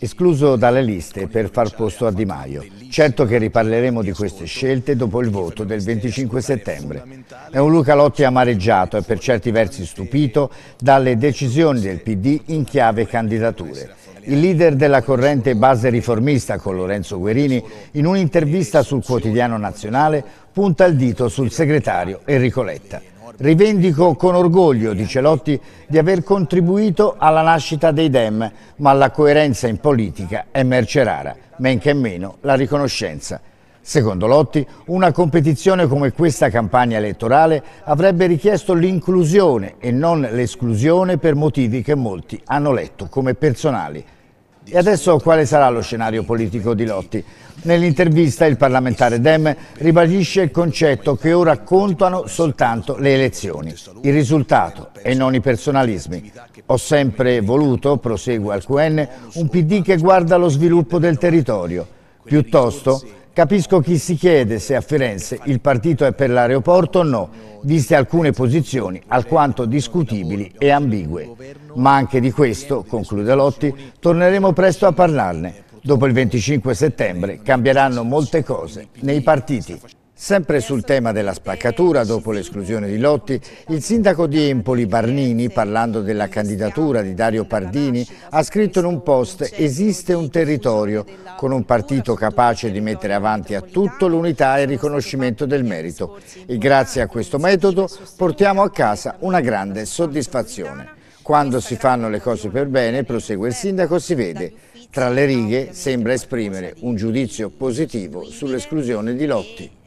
escluso dalle liste per far posto a Di Maio. Certo che riparleremo di queste scelte dopo il voto del 25 settembre. È un Luca Lotti amareggiato e per certi versi stupito dalle decisioni del PD in chiave candidature. Il leader della corrente base riformista con Lorenzo Guerini, in un'intervista sul quotidiano nazionale, punta il dito sul segretario Enrico Letta. Rivendico con orgoglio, dice Lotti, di aver contribuito alla nascita dei Dem, ma la coerenza in politica è merce rara, men che meno la riconoscenza. Secondo Lotti, una competizione come questa campagna elettorale avrebbe richiesto l'inclusione e non l'esclusione per motivi che molti hanno letto come personali. E adesso quale sarà lo scenario politico di Lotti? Nell'intervista il parlamentare Dem ribadisce il concetto che ora contano soltanto le elezioni, il risultato e non i personalismi. Ho sempre voluto, prosegue al QN, un PD che guarda lo sviluppo del territorio. Piuttosto Capisco chi si chiede se a Firenze il partito è per l'aeroporto o no, viste alcune posizioni alquanto discutibili e ambigue. Ma anche di questo, conclude Lotti, torneremo presto a parlarne. Dopo il 25 settembre cambieranno molte cose nei partiti. Sempre sul tema della spaccatura, dopo l'esclusione di Lotti, il sindaco di Empoli Barnini, parlando della candidatura di Dario Pardini, ha scritto in un post «Esiste un territorio con un partito capace di mettere avanti a tutto l'unità e il riconoscimento del merito e grazie a questo metodo portiamo a casa una grande soddisfazione». Quando si fanno le cose per bene, prosegue il sindaco, si vede tra le righe sembra esprimere un giudizio positivo sull'esclusione di Lotti.